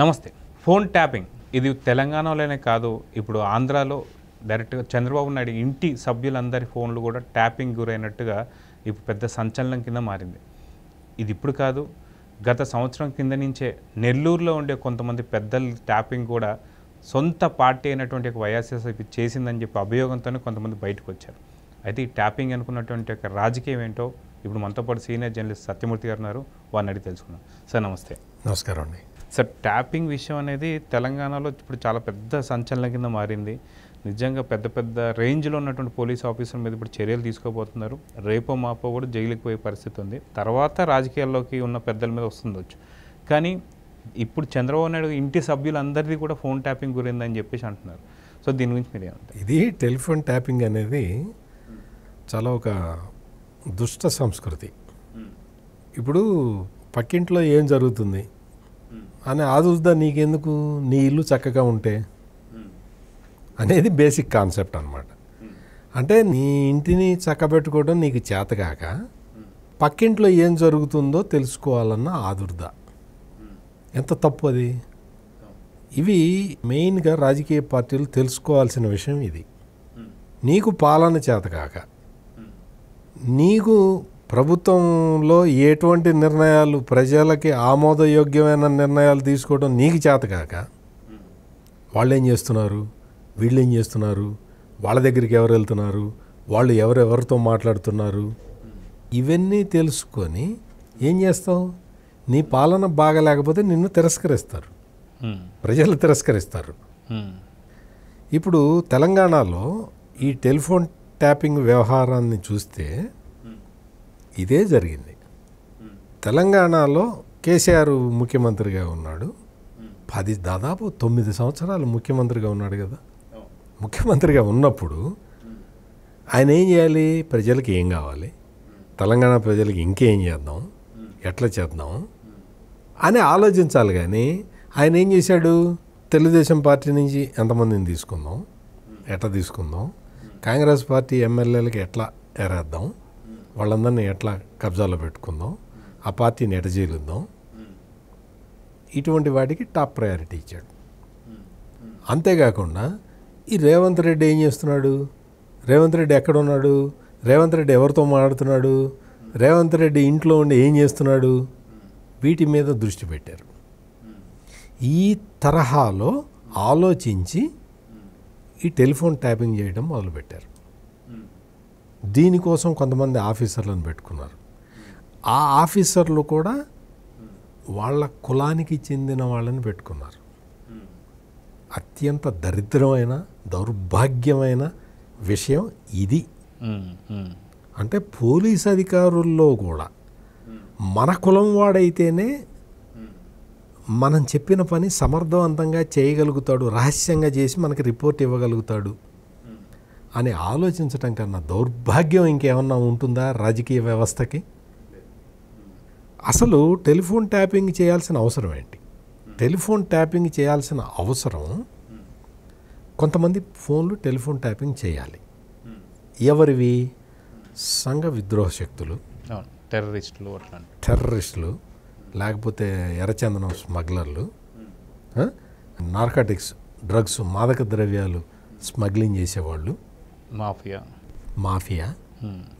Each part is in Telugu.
నమస్తే ఫోన్ ట్యాపింగ్ ఇది తెలంగాణలోనే కాదు ఇప్పుడు ఆంధ్రాలో డైరెక్ట్గా చంద్రబాబు నాయుడు ఇంటి సభ్యులందరి ఫోన్లు కూడా ట్యాపింగ్ గురైనట్టుగా ఇప్పుడు పెద్ద సంచలనం కింద మారింది ఇది ఇప్పుడు కాదు గత సంవత్సరం కింద నుంచే నెల్లూరులో ఉండే కొంతమంది పెద్దల ట్యాపింగ్ కూడా సొంత పార్టీ అయినటువంటి ఒక వైఎస్ఆర్సీపీ చేసిందని చెప్పి అభియోగంతోనే కొంతమంది బయటకు వచ్చారు అయితే ఈ ట్యాపింగ్ అనుకున్నటువంటి ఒక రాజకీయం ఏంటో ఇప్పుడు మనతో పాటు సీనియర్ జర్నలిస్ట్ సత్యమూర్తి గారు ఉన్నారు వారిని అడిగి తెలుసుకున్నాం సార్ నమస్తే నమస్కారం అండి సార్ ట్యాపింగ్ విషయం అనేది తెలంగాణలో ఇప్పుడు చాలా పెద్ద సంచలనం కింద మారింది నిజంగా పెద్ద పెద్ద రేంజ్లో ఉన్నటువంటి పోలీస్ ఆఫీసర్ మీద ఇప్పుడు చర్యలు తీసుకోబోతున్నారు రేపో మాపో కూడా జైలుకి పోయే పరిస్థితి ఉంది తర్వాత రాజకీయాల్లోకి ఉన్న పెద్దల మీద వస్తుండొచ్చు కానీ ఇప్పుడు చంద్రబాబు నాయుడు ఇంటి సభ్యులందరిది కూడా ఫోన్ ట్యాపింగ్ గురిందని చెప్పేసి అంటున్నారు సో దీని గురించి మీరు ఏమంటారు ఇది టెలిఫోన్ ట్యాపింగ్ అనేది చాలా ఒక దుష్ట సంస్కృతి ఇప్పుడు పక్కింట్లో ఏం జరుగుతుంది అని ఆదుస్దా నీకెందుకు నీ ఇల్లు చక్కగా ఉంటే అనేది బేసిక్ కాన్సెప్ట్ అనమాట అంటే నీ ఇంటిని చక్కబెట్టుకోవడం నీకు చేతగాక పక్కింట్లో ఏం జరుగుతుందో తెలుసుకోవాలన్న ఆదుర్ద ఎంత తప్పు అది ఇవి మెయిన్గా రాజకీయ పార్టీలు తెలుసుకోవాల్సిన విషయం ఇది నీకు పాలన చేతకాక నీకు ప్రభుత్వంలో ఎటువంటి నిర్ణయాలు ప్రజలకి ఆమోదయోగ్యమైన నిర్ణయాలు తీసుకోవడం నీకు చేతకాక వాళ్ళు ఏం చేస్తున్నారు వీళ్ళు ఏం చేస్తున్నారు వాళ్ళ దగ్గరికి ఎవరు వెళ్తున్నారు వాళ్ళు ఎవరెవరితో మాట్లాడుతున్నారు ఇవన్నీ తెలుసుకొని ఏం చేస్తావు నీ పాలన బాగా లేకపోతే నిన్ను తిరస్కరిస్తారు ప్రజలు తిరస్కరిస్తారు ఇప్పుడు తెలంగాణలో ఈ టెలిఫోన్ ట్యాపింగ్ వ్యవహారాన్ని చూస్తే ఇదే జరిగింది తెలంగాణలో కేసీఆర్ ముఖ్యమంత్రిగా ఉన్నాడు పది దాదాపు తొమ్మిది సంవత్సరాలు ముఖ్యమంత్రిగా ఉన్నాడు కదా ముఖ్యమంత్రిగా ఉన్నప్పుడు ఆయన ఏం చేయాలి ప్రజలకు ఏం కావాలి తెలంగాణ ప్రజలకు ఇంకేం చేద్దాం ఎట్లా చేద్దాం అని ఆలోచించాలి కానీ ఆయన ఏం చేశాడు తెలుగుదేశం పార్టీ నుంచి ఎంతమందిని తీసుకుందాం ఎట్లా తీసుకుందాం కాంగ్రెస్ పార్టీ ఎమ్మెల్యేలకు ఎట్లా ఎరేద్దాం వాళ్ళందరినీ ఎట్లా కబ్జాలో పెట్టుకుందాం ఆ పార్టీని ఎటజేలుద్దాం ఇటువంటి వాటికి టాప్ ప్రయారిటీ ఇచ్చాడు అంతేకాకుండా ఈ రేవంత్ రెడ్డి ఏం చేస్తున్నాడు రేవంత్ రెడ్డి ఎక్కడున్నాడు రేవంత్ రెడ్డి ఎవరితో మాట్లాడుతున్నాడు రేవంత్ రెడ్డి ఇంట్లో ఉండి ఏం చేస్తున్నాడు వీటి మీద దృష్టి పెట్టారు ఈ తరహాలో ఆలోచించి ఈ టెలిఫోన్ ట్యాపింగ్ చేయడం మొదలుపెట్టారు దీనికోసం కొంతమంది ఆఫీసర్లను పెట్టుకున్నారు ఆ ఆఫీసర్లు కూడా వాళ్ళ కులానికి చెందిన వాళ్ళని పెట్టుకున్నారు అత్యంత దరిద్రమైన దౌర్భాగ్యమైన విషయం ఇది అంటే పోలీస్ అధికారుల్లో కూడా మన కులం వాడైతేనే మనం చెప్పిన పని సమర్థవంతంగా చేయగలుగుతాడు రహస్యంగా చేసి మనకి రిపోర్ట్ ఇవ్వగలుగుతాడు అని ఆలోచించటం కన్నా దౌర్భాగ్యం ఇంకేమన్నా ఉంటుందా రాజకీయ వ్యవస్థకి అసలు టెలిఫోన్ ట్యాపింగ్ చేయాల్సిన అవసరం ఏంటి టెలిఫోన్ ట్యాపింగ్ చేయాల్సిన అవసరం కొంతమంది ఫోన్లు టెలిఫోన్ ట్యాపింగ్ చేయాలి ఎవరివి సంఘ విద్రోహ శక్తులు టెర్రరిస్టులు టెర్రరిస్టులు లేకపోతే ఎర్రచందనం స్మగ్లర్లు నార్కాటిక్స్ డ్రగ్స్ మాదక ద్రవ్యాలు స్మగ్లింగ్ చేసేవాళ్ళు మాఫియా మాఫియా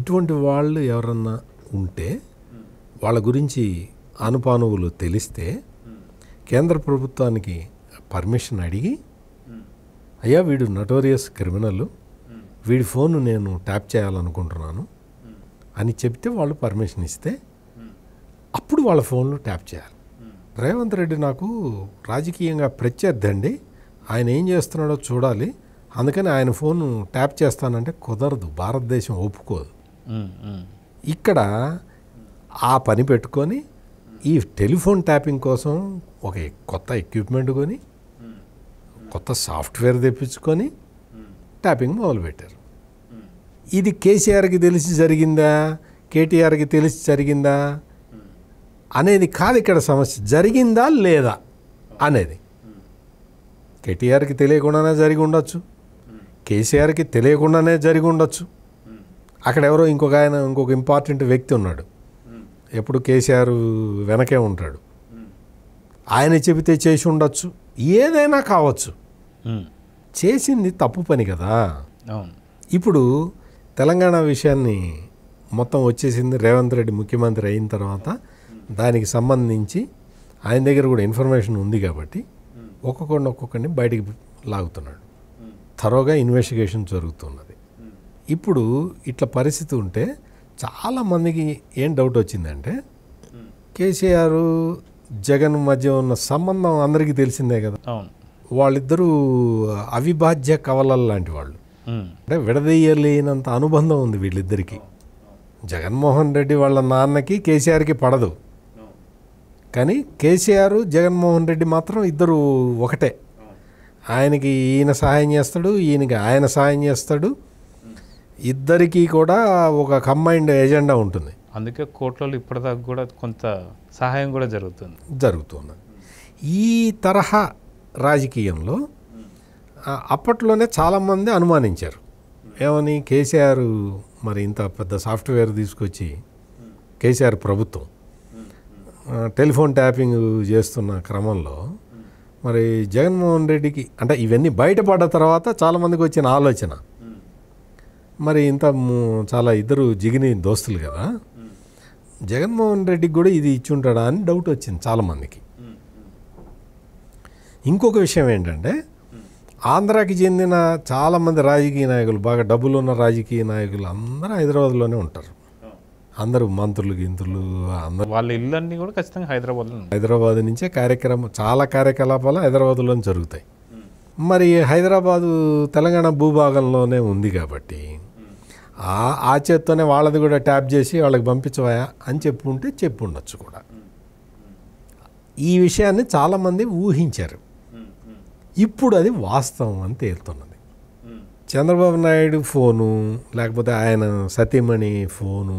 ఇటువంటి వాళ్ళు ఎవరన్నా ఉంటే వాళ్ళ గురించి అనుపానువులు తెలిస్తే కేంద్ర ప్రభుత్వానికి పర్మిషన్ అడిగి అయ్యా వీడు నటోరియస్ క్రిమినల్ వీడి ఫోన్ నేను ట్యాప్ చేయాలనుకుంటున్నాను అని చెప్తే వాళ్ళు పర్మిషన్ ఇస్తే అప్పుడు వాళ్ళ ఫోన్లు ట్యాప్ చేయాలి రేవంత్ రెడ్డి నాకు రాజకీయంగా ప్రత్యర్థి అండి ఆయన ఏం చేస్తున్నాడో చూడాలి అందుకని ఆయన ఫోన్ ట్యాప్ చేస్తానంటే కుదరదు భారతదేశం ఒప్పుకోదు ఇక్కడ ఆ పని పెట్టుకొని ఈ టెలిఫోన్ ట్యాపింగ్ కోసం ఒక కొత్త ఎక్విప్మెంట్ కొని కొత్త సాఫ్ట్వేర్ తెప్పించుకొని ట్యాపింగ్ మొదలుపెట్టారు ఇది కేసీఆర్కి తెలిసి జరిగిందా కేటీఆర్కి తెలిసి జరిగిందా అనేది కాదు ఇక్కడ సమస్య జరిగిందా లేదా అనేది కేటీఆర్కి తెలియకుండానే జరిగి ఉండొచ్చు కేసీఆర్కి తెలియకుండానే జరిగి ఉండొచ్చు అక్కడ ఎవరో ఇంకొక ఆయన ఇంకొక ఇంపార్టెంట్ వ్యక్తి ఉన్నాడు ఎప్పుడు కేసీఆర్ వెనకే ఉంటాడు ఆయన చెబితే చేసి ఉండొచ్చు ఏదైనా కావచ్చు చేసింది తప్పు పని కదా ఇప్పుడు తెలంగాణ విషయాన్ని మొత్తం వచ్చేసింది రేవంత్ రెడ్డి ముఖ్యమంత్రి అయిన తర్వాత దానికి సంబంధించి ఆయన దగ్గర కూడా ఇన్ఫర్మేషన్ ఉంది కాబట్టి ఒక్కొక్కడిని ఒక్కొక్కడిని బయటికి లాగుతున్నాడు థరోగా ఇన్వెస్టిగేషన్ జరుగుతున్నది hmm. ఇప్పుడు ఇట్లా పరిస్థితి ఉంటే చాలామందికి ఏం డౌట్ వచ్చిందంటే hmm. కేసీఆర్ జగన్ మధ్య ఉన్న సంబంధం అందరికీ తెలిసిందే కదా వాళ్ళిద్దరూ అవిభాజ్య కవలలు లాంటి వాళ్ళు hmm. అంటే విడదీయలేనంత అనుబంధం ఉంది వీళ్ళిద్దరికి oh. జగన్మోహన్ రెడ్డి వాళ్ళ నాన్నకి కేసీఆర్కి పడదు oh. కానీ కేసీఆర్ జగన్మోహన్ రెడ్డి మాత్రం ఇద్దరు ఒకటే ఆయనకి ఈయన సహాయం చేస్తాడు ఈయనకి ఆయన సహాయం చేస్తాడు ఇద్దరికీ కూడా ఒక కంబైండ్ ఎజెండా ఉంటుంది అందుకే కోర్టులలో ఇప్పటిదాకా కూడా కొంత సహాయం కూడా జరుగుతుంది జరుగుతుంది ఈ తరహా రాజకీయంలో అప్పట్లోనే చాలామంది అనుమానించారు ఏమని కేసీఆర్ మరి ఇంత పెద్ద సాఫ్ట్వేర్ తీసుకొచ్చి కేసీఆర్ ప్రభుత్వం టెలిఫోన్ ట్యాపింగ్ చేస్తున్న క్రమంలో మరి జగన్మోహన్ రెడ్డికి అంటే ఇవన్నీ బయటపడ్డ తర్వాత చాలామందికి వచ్చిన ఆలోచన మరి ఇంత చాలా ఇద్దరు జిగిని దోస్తులు కదా జగన్మోహన్ రెడ్డికి కూడా ఇది ఇచ్చి ఉంటాడా అని డౌట్ వచ్చింది చాలామందికి ఇంకొక విషయం ఏంటంటే ఆంధ్రాకి చెందిన చాలామంది రాజకీయ నాయకులు బాగా డబ్బులు ఉన్న రాజకీయ నాయకులు అందరూ హైదరాబాద్లోనే ఉంటారు అందరూ మంత్రులు గింతులు అందరూ వాళ్ళ అన్నీ కూడా ఖచ్చితంగా హైదరాబాద్ హైదరాబాద్ నుంచే కార్యక్రమం చాలా కార్యకలాపాలు హైదరాబాద్లో జరుగుతాయి మరి హైదరాబాదు తెలంగాణ భూభాగంలోనే ఉంది కాబట్టి ఆ చేత్తోనే వాళ్ళది కూడా ట్యాప్ చేసి వాళ్ళకి పంపించవాయా అని ఉంటే చెప్పు ఉండొచ్చు కూడా ఈ విషయాన్ని చాలామంది ఊహించారు ఇప్పుడు అది వాస్తవం అని తేలుతున్నది చంద్రబాబు నాయుడు ఫోను లేకపోతే ఆయన సతీమణి ఫోను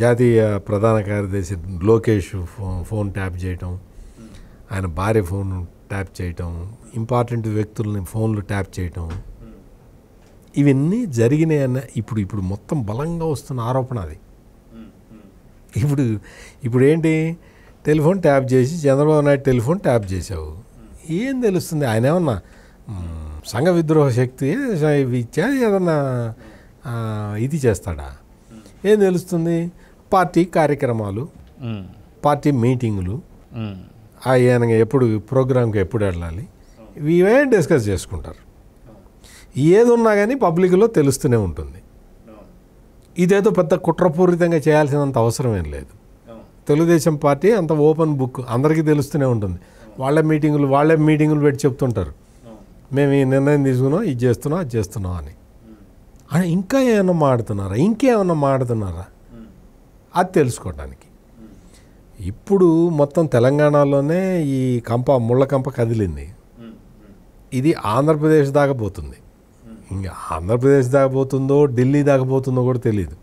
జాతీయ ప్రధాన కార్యదర్శి లోకేష్ ఫోన్ ట్యాప్ చేయటం ఆయన భార్య ఫోన్ ట్యాప్ చేయటం ఇంపార్టెంట్ వ్యక్తులని ఫోన్లు ట్యాప్ చేయటం ఇవన్నీ జరిగినాయన్న ఇప్పుడు ఇప్పుడు మొత్తం బలంగా వస్తున్న ఆరోపణ అది ఇప్పుడు ఇప్పుడు ఏంటి టెలిఫోన్ ట్యాప్ చేసి చంద్రబాబు నాయుడు టెలిఫోన్ ట్యాప్ చేసావు ఏం తెలుస్తుంది ఆయన ఏమన్నా సంఘ విద్రోహ శక్తి ఇచ్చా ఏదన్నా ఇది చేస్తాడా ఏం తెలుస్తుంది పార్టీ కార్యక్రమాలు పార్టీ మీటింగులు ఆయన ఎప్పుడు ప్రోగ్రాంకి ఎప్పుడు వెళ్ళాలి ఇవే డిస్కస్ చేసుకుంటారు ఉన్నా కానీ పబ్లిక్లో తెలుస్తూనే ఉంటుంది ఇదేదో పెద్ద కుట్రపూరితంగా చేయాల్సినంత అవసరం ఏం లేదు తెలుగుదేశం పార్టీ అంత ఓపెన్ బుక్ అందరికీ తెలుస్తూనే ఉంటుంది వాళ్ళ మీటింగులు వాళ్ళే మీటింగులు పెట్టి చెప్తుంటారు మేము ఈ నిర్ణయం తీసుకున్నాం ఇది చేస్తున్నాం అది చేస్తున్నాం అని అని ఇంకా ఏమైనా మాడుతున్నారా ఇంకేమైనా మాడుతున్నారా అది తెలుసుకోవడానికి ఇప్పుడు మొత్తం తెలంగాణలోనే ఈ కంప ముళ్ళ కంప కదిలింది ఇది ఆంధ్రప్రదేశ్ దాకా పోతుంది ఇంకా ఆంధ్రప్రదేశ్ దాకా పోతుందో ఢిల్లీ దాకా పోతుందో కూడా తెలియదు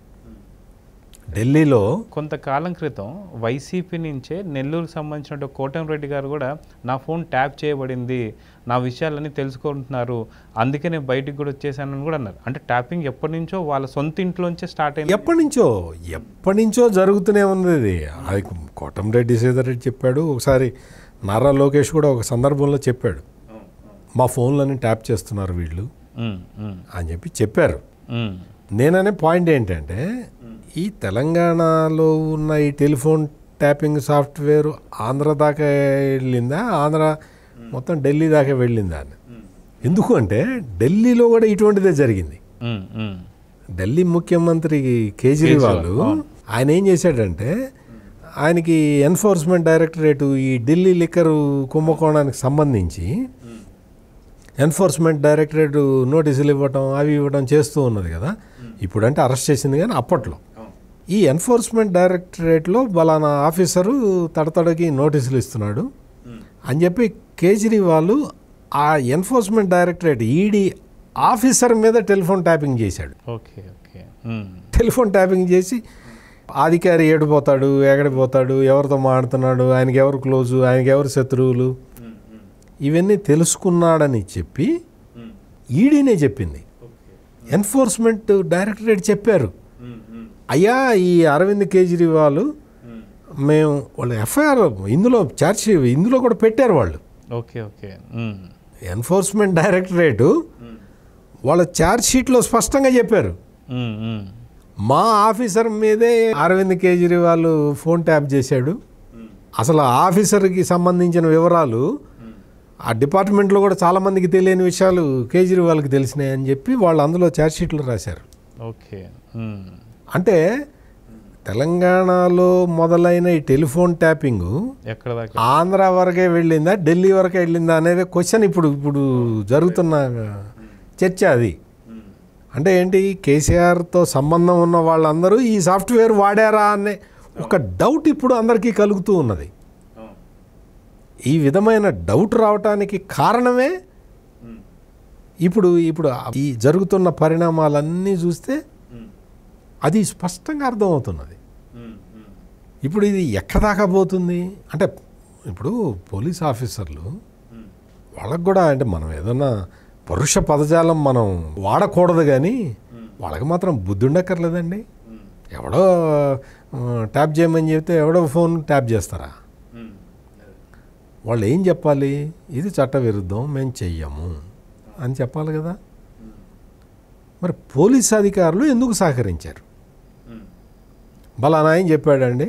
ఢిల్లీలో కొంతకాలం క్రితం వైసీపీ నుంచే నెల్లూరుకు సంబంధించిన కోటం రెడ్డి గారు కూడా నా ఫోన్ ట్యాప్ చేయబడింది నా విషయాలన్నీ తెలుసుకుంటున్నారు అందుకే నేను బయటికి కూడా వచ్చేసానని కూడా అన్నారు అంటే ట్యాపింగ్ ఎప్పటి నుంచో వాళ్ళ సొంత ఇంట్లోంచే స్టార్ట్ అయింది ఎప్పటి నుంచో ఎప్పటి నుంచో జరుగుతూనే ఉంది అది కోటం రెడ్డి శ్రీధర్ రెడ్డి చెప్పాడు ఒకసారి నారా లోకేష్ కూడా ఒక సందర్భంలో చెప్పాడు మా ఫోన్లని ట్యాప్ చేస్తున్నారు వీళ్ళు అని చెప్పి చెప్పారు నేననే పాయింట్ ఏంటంటే ఈ తెలంగాణలో ఉన్న ఈ టెలిఫోన్ ట్యాపింగ్ సాఫ్ట్వేర్ ఆంధ్ర దాకా వెళ్ళిందా ఆంధ్ర మొత్తం ఢిల్లీ దాకా వెళ్ళిందా అని ఎందుకు అంటే ఢిల్లీలో కూడా ఇటువంటిదే జరిగింది ఢిల్లీ ముఖ్యమంత్రి కేజ్రీవాల్ ఆయన ఏం చేశాడంటే ఆయనకి ఎన్ఫోర్స్మెంట్ డైరెక్టరేటు ఈ ఢిల్లీ లిక్కర్ కుంభకోణానికి సంబంధించి ఎన్ఫోర్స్మెంట్ డైరెక్టరేటు నోటీసులు ఇవ్వటం అవి ఇవ్వటం చేస్తూ ఉన్నది కదా ఇప్పుడంటే అరెస్ట్ చేసింది కానీ అప్పట్లో ఈ ఎన్ఫోర్స్మెంట్ డైరెక్టరేట్లో బలానా ఆఫీసరు తడతడకి నోటీసులు ఇస్తున్నాడు అని చెప్పి కేజ్రీవాల్ ఆ ఎన్ఫోర్స్మెంట్ డైరెక్టరేట్ ఈడీ ఆఫీసర్ మీద టెలిఫోన్ ట్యాపింగ్ చేశాడు ఓకే ఓకే టెలిఫోన్ ట్యాపింగ్ చేసి అధికారి ఏడిపోతాడు ఎగడిపోతాడు ఎవరితో మాడుతున్నాడు ఆయనకి ఎవరు క్లోజు ఆయనకి ఎవరు శత్రువులు ఇవన్నీ తెలుసుకున్నాడని చెప్పి ఈడీనే చెప్పింది ఎన్ఫోర్స్మెంట్ డైరెక్టరేట్ చెప్పారు అయ్యా ఈ అరవింద్ కేజ్రీవాల్ మేము వాళ్ళ ఎఫ్ఐఆర్ ఇందులో చార్జ్ ఇందులో కూడా పెట్టారు వాళ్ళు ఓకే ఓకే ఎన్ఫోర్స్మెంట్ డైరెక్టరేటు వాళ్ళ ఛార్జ్ షీట్లో స్పష్టంగా చెప్పారు మా ఆఫీసర్ మీదే అరవింద్ కేజ్రీవాల్ ఫోన్ ట్యాప్ చేశాడు అసలు ఆఫీసర్కి సంబంధించిన వివరాలు ఆ డిపార్ట్మెంట్లో కూడా చాలామందికి తెలియని విషయాలు కేజ్రీవాల్కి తెలిసినాయి అని చెప్పి వాళ్ళు అందులో ఛార్జ్ రాశారు ఓకే అంటే తెలంగాణలో మొదలైన ఈ టెలిఫోన్ ట్యాపింగ్ ఆంధ్ర వరకే వెళ్ళిందా ఢిల్లీ వరకే వెళ్ళిందా అనేది క్వశ్చన్ ఇప్పుడు ఇప్పుడు జరుగుతున్న చర్చ అది అంటే ఏంటి కేసీఆర్తో సంబంధం ఉన్న వాళ్ళందరూ ఈ సాఫ్ట్వేర్ వాడారా అనే ఒక డౌట్ ఇప్పుడు అందరికీ కలుగుతూ ఉన్నది ఈ విధమైన డౌట్ రావటానికి కారణమే ఇప్పుడు ఇప్పుడు ఈ జరుగుతున్న పరిణామాలన్నీ చూస్తే అది స్పష్టంగా అర్థమవుతున్నది ఇప్పుడు ఇది ఎక్కదాకా పోతుంది అంటే ఇప్పుడు పోలీస్ ఆఫీసర్లు వాళ్ళకు కూడా అంటే మనం ఏదన్నా పరుష పదజాలం మనం వాడకూడదు కానీ వాళ్ళకి మాత్రం బుద్ధి ఉండక్కర్లేదండి ఎవడో ట్యాప్ చేయమని చెప్తే ఎవడో ఫోన్ ట్యాప్ చేస్తారా వాళ్ళు ఏం చెప్పాలి ఇది చట్టవిరుద్ధం మేము చెయ్యము అని చెప్పాలి కదా మరి పోలీస్ అధికారులు ఎందుకు సహకరించారు బలానాయని చెప్పాడండి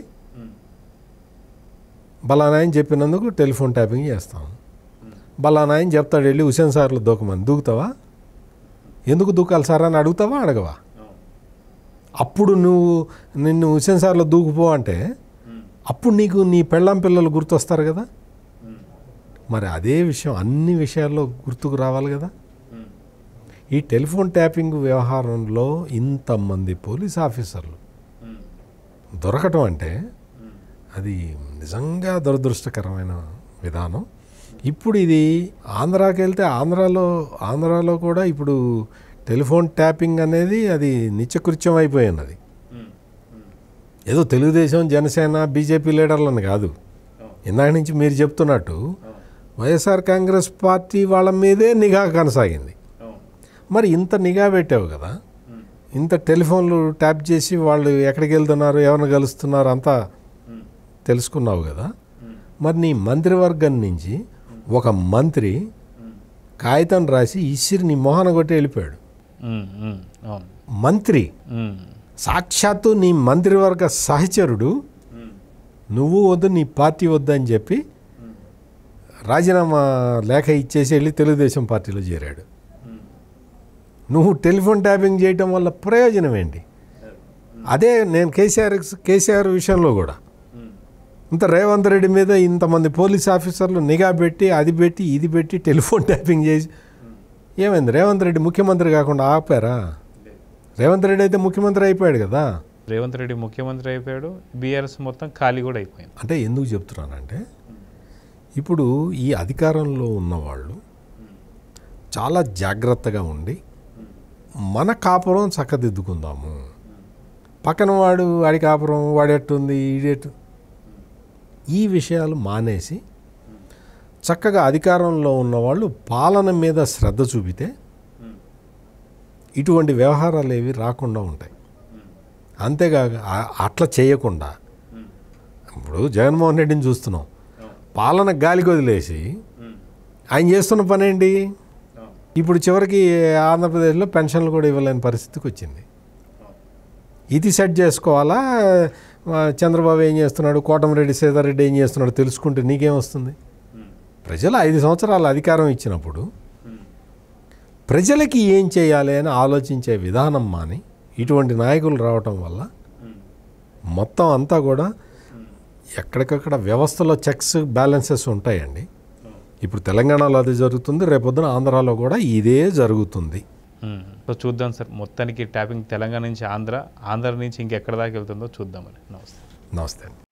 బలానాయని చెప్పినందుకు టెలిఫోన్ ట్యాపింగ్ చేస్తాం బలానాయని చెప్తాడు వెళ్ళి హుసేన్ సార్లు దూకమని దూకుతావా ఎందుకు దూకాలి సార్ అని అడుగుతావా అడగవా అప్పుడు నువ్వు నిన్ను హుసేన్ సార్లు దూకుపో అంటే అప్పుడు నీకు నీ పెళ్ళం పిల్లలు గుర్తొస్తారు కదా మరి అదే విషయం అన్ని విషయాల్లో గుర్తుకు రావాలి కదా ఈ టెలిఫోన్ ట్యాపింగ్ వ్యవహారంలో ఇంతమంది పోలీస్ ఆఫీసర్లు దొరకటం అంటే అది నిజంగా దురదృష్టకరమైన విధానం ఇప్పుడు ఇది ఆంధ్రాకి వెళ్తే ఆంధ్రాలో ఆంధ్రాలో కూడా ఇప్పుడు టెలిఫోన్ ట్యాపింగ్ అనేది అది నిత్యకృత్యం అయిపోయినది ఏదో తెలుగుదేశం జనసేన బీజేపీ లీడర్లను కాదు ఇందాక నుంచి మీరు చెప్తున్నట్టు వైఎస్ఆర్ కాంగ్రెస్ పార్టీ వాళ్ళ మీదే నిఘా కొనసాగింది మరి ఇంత నిఘా పెట్టావు కదా ఇంత టెలిఫోన్లు ట్యాప్ చేసి వాళ్ళు ఎక్కడికి వెళ్తున్నారు ఎవరిని కలుస్తున్నారు అంతా తెలుసుకున్నావు కదా మరి నీ మంత్రివర్గం నుంచి ఒక మంత్రి కాగితం రాసి ఇసిరి నీ మొహన కొట్టి వెళ్ళిపోయాడు మంత్రి సాక్షాత్తు నీ మంత్రివర్గ సహచరుడు నువ్వు వద్దు నీ పార్టీ వద్దని చెప్పి రాజీనామా లేఖ ఇచ్చేసి వెళ్ళి తెలుగుదేశం పార్టీలో చేరాడు నువ్వు టెలిఫోన్ ట్యాపింగ్ చేయటం వల్ల ప్రయోజనం ఏంటి అదే నేను కేసీఆర్ కేసీఆర్ విషయంలో కూడా ఇంత రేవంత్ రెడ్డి మీద ఇంతమంది పోలీస్ ఆఫీసర్లు నిఘా పెట్టి అది పెట్టి ఇది పెట్టి టెలిఫోన్ ట్యాపింగ్ చేసి ఏమైంది రేవంత్ రెడ్డి ముఖ్యమంత్రి కాకుండా ఆపారా రేవంత్ రెడ్డి అయితే ముఖ్యమంత్రి అయిపోయాడు కదా రేవంత్ రెడ్డి ముఖ్యమంత్రి అయిపోయాడు బీఆర్ఎస్ మొత్తం ఖాళీ కూడా అయిపోయింది అంటే ఎందుకు చెప్తున్నానంటే ఇప్పుడు ఈ అధికారంలో ఉన్నవాళ్ళు చాలా జాగ్రత్తగా ఉండి మన కాపురం చక్కదిద్దుకుందాము పక్కన వాడు వాడి కాపురం వాడెట్టుంది ఈడెట్టు ఈ విషయాలు మానేసి చక్కగా అధికారంలో ఉన్నవాళ్ళు పాలన మీద శ్రద్ధ చూపితే ఇటువంటి వ్యవహారాలు ఏవి రాకుండా ఉంటాయి అంతేకాక అట్లా చేయకుండా ఇప్పుడు జగన్మోహన్ రెడ్డిని చూస్తున్నాం పాలన గాలికి వదిలేసి ఆయన చేస్తున్న పనేంటి ఇప్పుడు చివరికి ఆంధ్రప్రదేశ్లో పెన్షన్లు కూడా ఇవ్వలేని పరిస్థితికి వచ్చింది ఇది సెట్ చేసుకోవాలా చంద్రబాబు ఏం చేస్తున్నాడు కోటమిరెడ్డి సీతారెడ్డి ఏం చేస్తున్నాడు తెలుసుకుంటే నీకేం వస్తుంది ప్రజలు ఐదు సంవత్సరాల అధికారం ఇచ్చినప్పుడు ప్రజలకి ఏం చేయాలి అని ఆలోచించే విధానం మాని ఇటువంటి నాయకులు రావటం వల్ల మొత్తం అంతా కూడా ఎక్కడికక్కడ వ్యవస్థలో చెక్స్ బ్యాలెన్సెస్ ఉంటాయండి ఇప్పుడు తెలంగాణలో అది జరుగుతుంది రేపొద్దున ఆంధ్రాలో కూడా ఇదే జరుగుతుంది సో చూద్దాం సార్ మొత్తానికి ట్యాపింగ్ తెలంగాణ నుంచి ఆంధ్ర ఆంధ్ర నుంచి ఇంకెక్కడ దాకా వెళ్తుందో చూద్దామని నమస్తే నమస్తే అండి